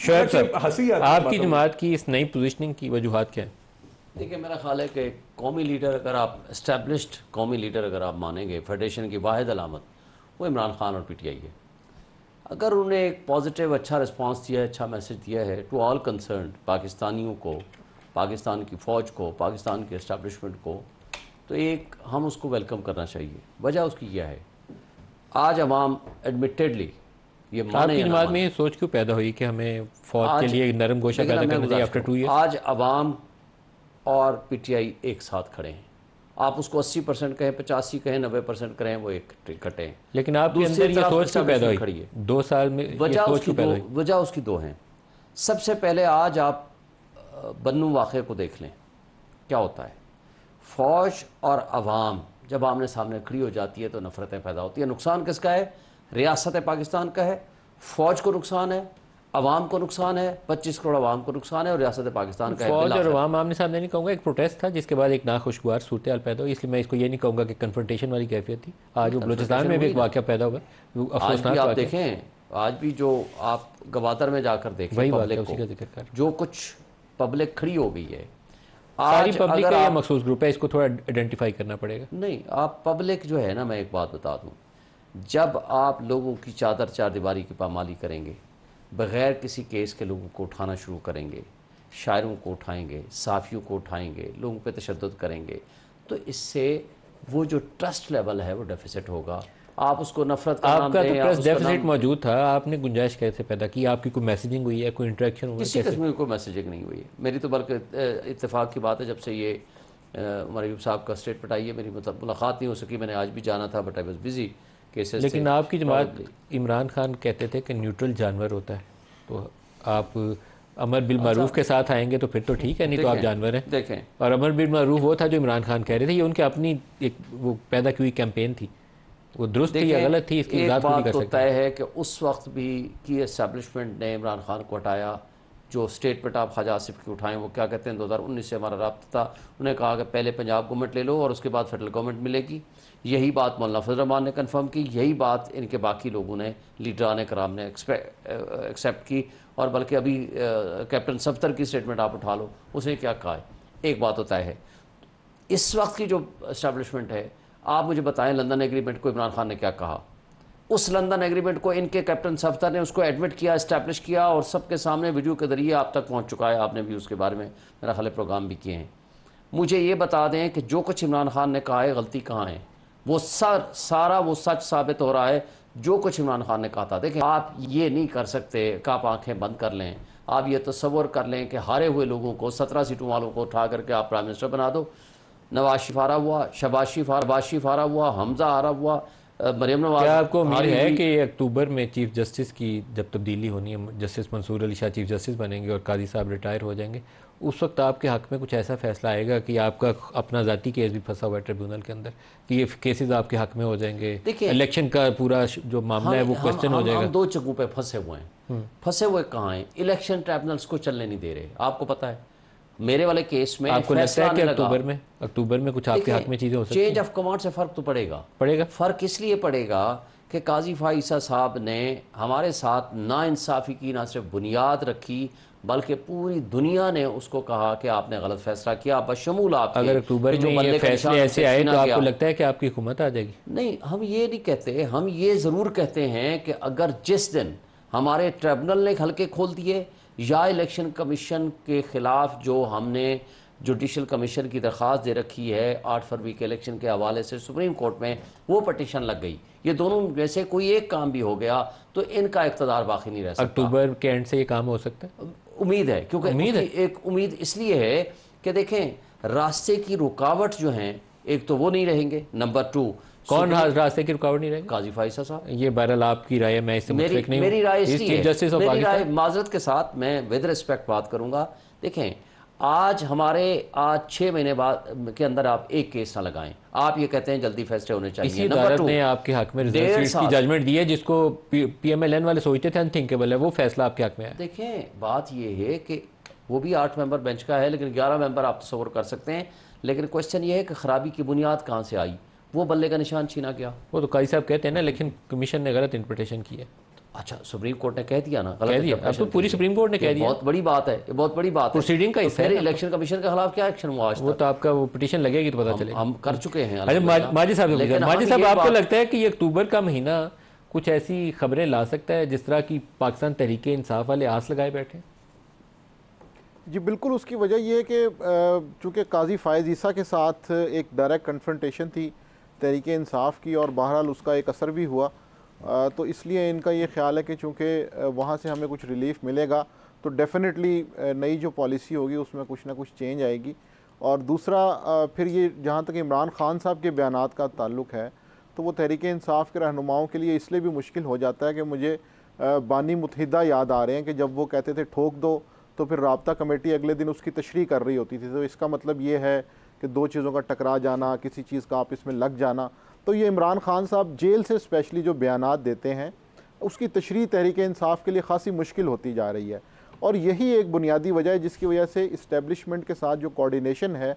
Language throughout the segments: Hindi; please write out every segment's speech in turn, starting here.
शोएब साहब हंसी आपकी जमात की इस नई पोजिशनिंग की वजूहत क्या है देखिए मेरा ख्याल है कि कौमी लीडर अगर आप इस्टेब्लिश्ड कौमी लीडर अगर आप मानेंगे फेडरेशन की वाद अलामत वो इमरान खान और पी टी आई है अगर उन्हें एक पॉजिटिव अच्छा रिस्पांस दिया है अच्छा मैसेज दिया है टू ऑल कंसर्न पाकिस्तानियों को पाकिस्तान की फ़ौज को पाकिस्तान के इस्टबलिशमेंट को तो एक हम उसको वेलकम करना चाहिए वजह उसकी यह है आज आवाम एडमिटेडली ये माने नमाज में ये सोच क्यों पैदा हुई कि हमें फौज के लिए नरम गोशा पैदा करना चाहिए आफ्टर टू ईयर आज और पीटीआई एक साथ खड़े हैं आप उसको 80 परसेंट कहें पचासी कहें नब्बे परसेंट कहें वो एक कटे हैं लेकिन आप ये सोच क्यों पैदा हुई खड़ी है दो साल में वजह उसकी दो वजह उसकी दो हैं सबसे पहले आज आप बन्नू वाक़े को देख लें क्या होता है फौज और आवाम जब आमने सामने खड़ी हो जाती है तो नफ़रतें पैदा होती है नुकसान किसका है रियासत पाकिस्तान का है फौज को नुकसान है अवाम को नुकसान है पच्चीस करोड़ अवाम को नुकसान है और रियासत पाकिस्तान का फौज और अवाम आमने सामने नहीं कहूँगा एक प्रोटेस्ट था जिसके बाद एक नाखुशगवार सूरत हाल पैदा हुई इसलिए मैं इसको ये नहीं कहूँगा कि कन्फ्रटेशन वाली कैफियत थी आज वो बलोचिस्तान में भी एक वाक़ पैदा हुआ आज भी आप देखें आज भी जो आप गवातर में जाकर देखें वही वाले जो कुछ पब्लिक खड़ी हो गई है सारी पब्लिक का मखसूस ग्रुप है इसको थोड़ा आइडेंटिफाई करना पड़ेगा नहीं आप पब्लिक जो है ना मैं एक बात बता दूँ जब आप लोगों की चादर चार दीवारी की पामाली करेंगे बग़ैर किसी केस के लोगों को उठाना शुरू करेंगे शायरों को उठाएंगे साफ़ियों को उठाएंगे लोगों पे तशद करेंगे तो इससे वो जो ट्रस्ट लेवल है वो डेफिसिट होगा आप उसको नफरत का आपका तो ट्रस्ट डेफिसिट मौजूद था आपने गुंजाइश कैसे पैदा की आपकी कोई मैसेजिंग हुई है कोई इंटरेक्शन हुई किसी किस्म की कोई मैसेजिंग नहीं हुई है मेरी तो बल्कि इतफाक़ की बात है जब से ये मरीब साहब का स्टेटमेंट आई है मेरी मतलब मुलाकात नहीं हो सकी मैंने आज भी जाना था but I was busy cases लेकिन आपकी जमात इमरान खान कहते थे कि न्यूट्रल जानवर होता है तो आप अमर बिल अच्छा। मारूफ के साथ आएंगे तो फिर तो ठीक है नहीं तो आप जानवर हैं देखें और अमर बिल मारूफ वो था जो इमरान खान कह रहे थे ये उनकी अपनी एक वो पैदा की हुई कैंपेन थी वो दुरुस्त थी या गलत थी इसकी बात तो तय है कि उस वक्त भी की एस्टेब्लिशमेंट ने इमरान खान को हटाया जो स्टेटमेंट आप हाजा आसिफ की उठाएं वो क्या कहते हैं 2019 से हमारा रबता था उन्होंने कहा कि पहले पंजाब गवर्नमेंट ले लो और उसके बाद फेडरल गवर्नमेंट मिलेगी यही बात मौलाना फजलरहमान ने कन्फर्म की यही बात इनके बाकी लोगों ने लीडरान कराम ने एक्सेप्ट की और बल्कि अभी कैप्टन सफ्तर की स्टेटमेंट आप उठा लो उसने क्या कहा है एक बात होता है इस वक्त की जो इस्टेब्लिशमेंट है आप मुझे बताएं लंदन एग्रीमेंट को इमरान खान ने क्या कहा उस लंदन एग्रीमेंट को इनके कैप्टन सफ्तर ने उसको एडमिट किया इस्टेब्लिश किया और सबके सामने वीडियो के जरिए आप तक पहुंच चुका है आपने भी उसके बारे में मेरा खाले प्रोग्राम भी किए हैं मुझे ये बता दें कि जो कुछ इमरान खान ने कहा है गलती कहाँ है वो सर सारा वो सच साबित हो रहा है जो कुछ इमरान खान ने कहा था देखें आप ये नहीं कर सकते कि आप आंखें बंद कर लें आप ये तस्वर कर लें कि हारे हुए लोगों को सत्रह सीटों वालों को उठा करके आप प्राइम मिनिस्टर बना दो नवाज शिफ हारा हुआ शबाज शिफ शबाज शिफ हारा हुआ हमज़ा हारा हुआ मरियम नवाज क्या आपको उम्मीद है कि अक्टूबर में चीफ जस्टिस की जब तब्दीली होनी है justice Mansoor Ali Shah chief justice बनेंगे और काजी साहब रिटायर हो जाएंगे उस वक्त आपके हक में कुछ ऐसा फैसला आएगा कि आपका अपना ज़ाती केस भी फंसा हुआ है ट्रिब्यूनल के अंदर कि ये केसेस आपके हक में हो जाएंगे इलेक्शन का पूरा जो मामला है वो क्वेश्चन हो जाएगा दो चकू पे फंसे हुए हैं हम्म। फंसे हुए कहाँ हैं इलेक्शन ट्राइब्यूनल्स को चलने नहीं दे रहे आपको पता है मेरे वाले केस में आपको लगता है कि अक्टूबर में अक्टूबर में कुछ आपके हाथ में चीज़ें हो सकती चेंज ऑफ कमांड से फ़र्क तो पड़ेगा पड़ेगा फ़र्क इसलिए पड़ेगा कि काजी फाइसा साहब ने हमारे साथ ना इंसाफी की ना सिर्फ बुनियाद रखी बल्कि पूरी दुनिया ने उसको कहा कि आपने गलत फैसला किया बशमूल आप अगर अक्टूबर जो ये फैसले ऐसे आए तो आपको लगता है कि आपकी हुकूमत आ जाएगी नहीं हम ये नहीं कहते हम ये ज़रूर कहते हैं कि अगर जिस दिन हमारे ट्रिब्यूनल ने हल्के खोल दिए या इलेक्शन कमीशन के ख़िलाफ़ जो हमने जुडिशल कमीशन की दरख्वास्त दे रखी है आठ फरवरी के इलेक्शन के हवाले से सुप्रीम कोर्ट में वो पटिशन लग गई ये दोनों में से कोई एक काम भी हो गया तो इनका इकतदार बाकी नहीं रह सकता अक्टूबर के एंड से ये काम हो सकता है उम्मीद है क्योंकि उम्मीद है। एक उम्मीद इसलिए है कि देखें रास्ते की रुकावट जो हैं एक तो वो नहीं रहेंगे नंबर टू कौन रास्ते की रुकावट नहीं रहेगी काजी फाइसा साहब ये बहरहाल आपकी राय मैं इससे मेरी, नहीं मेरी राय इसलिए जस्टिस मेरी राय माजरत के साथ मैं विद रिस्पेक्ट बात करूंगा देखें आज हमारे आज छः महीने बाद के अंदर आप एक केस ना लगाएं आप ये कहते हैं जल्दी फैसले होने चाहिए इसी अदालत ने आपके हक में की जजमेंट दी है जिसको पीएमएलएन वाले सोचते थे अनथिंकेबल है वो फैसला आपके हक में है देखें बात ये है कि वो भी आठ मेंबर बेंच का है लेकिन ग्यारह मेंबर आप तस्वर कर सकते हैं लेकिन क्वेश्चन ये है कि खराबी की बुनियाद कहाँ से आई वो बल्ले का निशान छीना गया वो तो कई साहब कहते हैं ना लेकिन कमीशन ने गलत इंटरप्रिटेशन की है अच्छा सुप्रीम कोर्ट ने कह दिया ना कह दिया अब तो पूरी सुप्रीम कोर्ट ने कह दिया बहुत बड़ी बात है बहुत बड़ी बात प्रोसीडिंग का तो हिस्सा इलेक्शन कमीशन के खिलाफ क्या एक्शन हुआ वो तो आपका वो पिटीशन लगेगी तो पता चले हम कर चुके हैं अरे माजी साहब माजी हाँ, साहब आपको लगता है कि अक्टूबर का महीना कुछ ऐसी खबरें ला सकता है जिस तरह की पाकिस्तान तहरीक इंसाफ वाले आस लगाए बैठे जी बिल्कुल उसकी वजह यह है कि चूँकि काजी फायज ईसा के साथ एक डायरेक्ट कन्फ्रंटेशन थी तहरीक इंसाफ की और बहरहाल उसका एक असर भी हुआ तो इसलिए इनका ये ख्याल है कि चूँकि वहाँ से हमें कुछ रिलीफ मिलेगा तो डेफ़िनेटली नई जो पॉलिसी होगी उसमें कुछ ना कुछ चेंज आएगी और दूसरा फिर ये जहाँ तक इमरान खान साहब के बयान का ताल्लुक है तो वो तहरीक इंसाफ के रहनुमाओं के लिए इसलिए भी मुश्किल हो जाता है कि मुझे बानी मुतहदा याद आ रहे हैं कि जब वो कहते थे ठोक दो तो फिर रबता कमेटी अगले दिन उसकी तशरी कर रही होती थी तो इसका मतलब ये है कि दो चीज़ों का टकरा जाना किसी चीज़ का आपस में लग जाना तो ये इमरान खान साहब जेल से स्पेशली जो बयान देते हैं उसकी तशरी तहरीक इंसाफ के लिए खासी मुश्किल होती जा रही है और यही एक बुनियादी वजह है जिसकी वजह से इस्टेबलिशमेंट के साथ जो कोऑर्डिनेशन है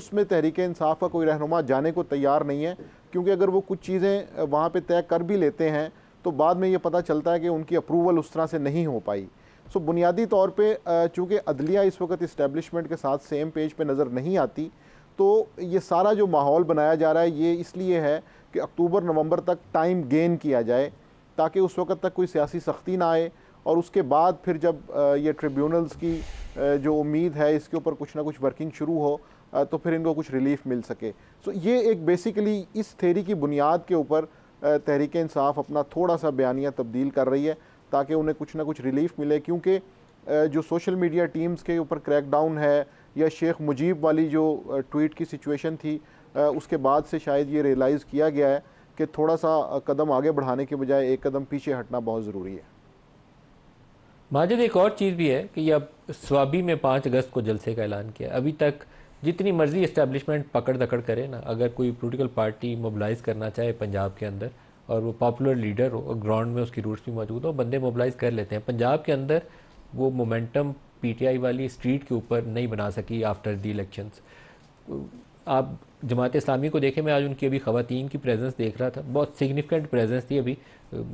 उसमें तहरीक इंसाफ का कोई रहनुमा जाने को तैयार नहीं है क्योंकि अगर वो कुछ चीज़ें वहाँ पर तय कर भी लेते हैं तो बाद में ये पता चलता है कि उनकी अप्रूवल उस तरह से नहीं हो पाई सो बुनियादी तौर पर चूँकि अदलिया इस वक्त इस्टेबलिशमेंट के साथ सेम पेज पे नज़र नहीं आती तो ये सारा जो माहौल बनाया जा रहा है ये इसलिए है कि अक्टूबर नवंबर तक टाइम गेन किया जाए ताकि उस वक्त तक कोई सियासी सख्ती ना आए और उसके बाद फिर जब ये ट्रिब्यूनल्स की जो उम्मीद है इसके ऊपर कुछ ना कुछ वर्किंग शुरू हो तो फिर इनको कुछ रिलीफ मिल सके सो ये एक बेसिकली इस थेरी की बुनियाद के ऊपर तहरीक इंसाफ अपना थोड़ा सा बयानिया तब्दील कर रही है ताकि उन्हें कुछ ना कुछ रिलीफ मिले क्योंकि जो सोशल मीडिया टीम्स के ऊपर क्रैकडाउन है या शेख मुजीब वाली जो ट्वीट की सिचुएशन थी उसके बाद से शायद ये रियलाइज़ किया गया है कि थोड़ा सा कदम आगे बढ़ाने के बजाय एक कदम पीछे हटना बहुत ज़रूरी है माजिद एक और चीज़ भी है कि अब स्वाबी में पाँच अगस्त को जलसे का ऐलान किया अभी तक जितनी मर्जी इस्टेब्लिशमेंट पकड़ दकड़ करे ना अगर कोई पोलिटिकल पार्टी मोबलाइज़ करना चाहे पंजाब के अंदर और वो पॉपुलर लीडर हो ग्राउंड में उसकी रूट्स भी मौजूद हो बंदे मोबलाइज़ कर लेते हैं पंजाब के अंदर वो मोमेंटम पीटीआई वाली स्ट्रीट के ऊपर नहीं बना सकी आफ्टर दी इलेक्शंस आप जमात इस्लामी को देखें मैं आज उनकी अभी ख़वान की प्रेजेंस देख रहा था बहुत सिग्निफिकेंट प्रेजेंस थी अभी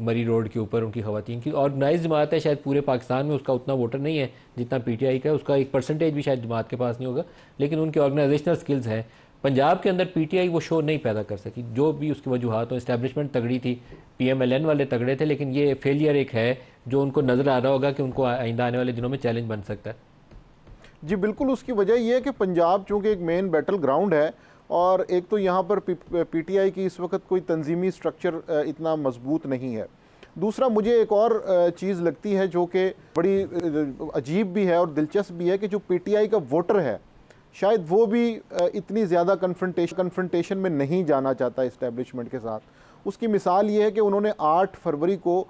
मरी रोड के ऊपर उनकी खातन की ऑर्गनाइज जमात है शायद पूरे पाकिस्तान में उसका उतना वोटर नहीं है जितना पी टी आई का उसका एक परसेंटेज भी शायद जमात के पास नहीं होगा लेकिन उनके ऑर्गेनाइजेशनल स्किल्स हैं पंजाब के अंदर पी टी आई वो शो नहीं पैदा कर सकी जो भी उसकी वजूहत हो इस्टेबलिशमेंट तगड़ी थी पी एम एल एन वाले तगड़े थे लेकिन ये फेलियर एक है जो उनको नज़र आ रहा होगा कि उनको आइंदा आने वाले दिनों में चैलेंज बन सकता है जी बिल्कुल उसकी वजह यह है कि पंजाब चूँकि एक मेन बैटल ग्राउंड है और एक तो यहाँ पर पीटीआई की इस वक्त कोई तंजीमी स्ट्रक्चर इतना मजबूत नहीं है दूसरा मुझे एक और चीज़ लगती है जो कि बड़ी अजीब भी है और दिलचस्प भी है कि जो पीटीआई का वोटर है शायद वो भी इतनी ज़्यादा कन्फ्रंटेशन कन्फ्रंटेशन में नहीं जाना चाहता इस्टेब्लिशमेंट के साथ उसकी मिसाल ये है कि उन्होंने आठ फरवरी को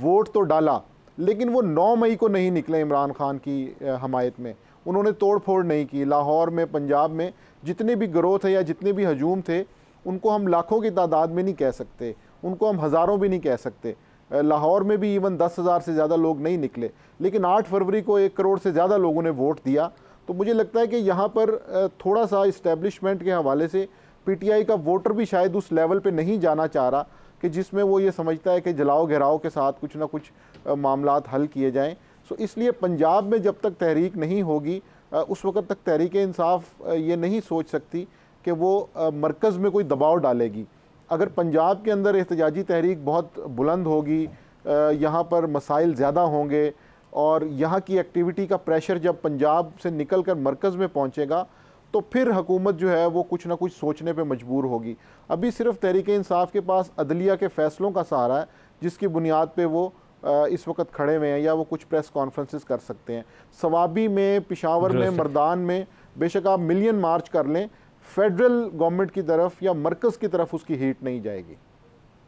वोट तो डाला लेकिन वो नौ मई को नहीं निकले इमरान खान की हमायत में उन्होंने तोड़ फोड़ नहीं की लाहौर में पंजाब में जितने भी ग्रोथ है या जितने भी हजूम थे उनको हम लाखों की तादाद में नहीं कह सकते उनको हम हज़ारों भी नहीं कह सकते लाहौर में भी इवन दस हज़ार से ज़्यादा लोग नहीं निकले लेकिन आठ फरवरी को एक करोड़ से ज़्यादा लोगों ने वोट दिया तो मुझे लगता है कि यहाँ पर थोड़ा सा इस्टेब्लिशमेंट के हवाले से पीटीआई का वोटर भी शायद उस लेवल पे नहीं जाना चाह रहा कि जिसमें वो ये समझता है कि जलाओ घिराव के साथ कुछ ना कुछ मामला हल किए जाएँ सो इसलिए पंजाब में जब तक तहरीक नहीं होगी उस वक्त तक तहरीक इंसाफ ये नहीं सोच सकती कि वो मरकज़ में कोई दबाव डालेगी अगर पंजाब के अंदर एहतजाजी तहरीक बहुत बुलंद होगी यहाँ पर मसाइल ज़्यादा होंगे और यहाँ की एक्टिविटी का प्रेशर जब पंजाब से निकल कर मरकज़ में पहुँचेगा तो फिर हुकूमत जो है वो कुछ ना कुछ सोचने पर मजबूर होगी अभी सिर्फ तहरीक इंसाफ के पास अदलिया के फ़ैसलों का सहारा है जिसकी बुनियाद पर वो इस वक्त खड़े हुए हैं या वो कुछ प्रेस कॉन्फ्रेंसिस कर सकते हैं सवाबी में पिशावर में मरदान में बेशक आप मिलियन मार्च कर लें फेडरल गवर्नमेंट की तरफ या मरकज़ की तरफ उसकी हीट नहीं जाएगी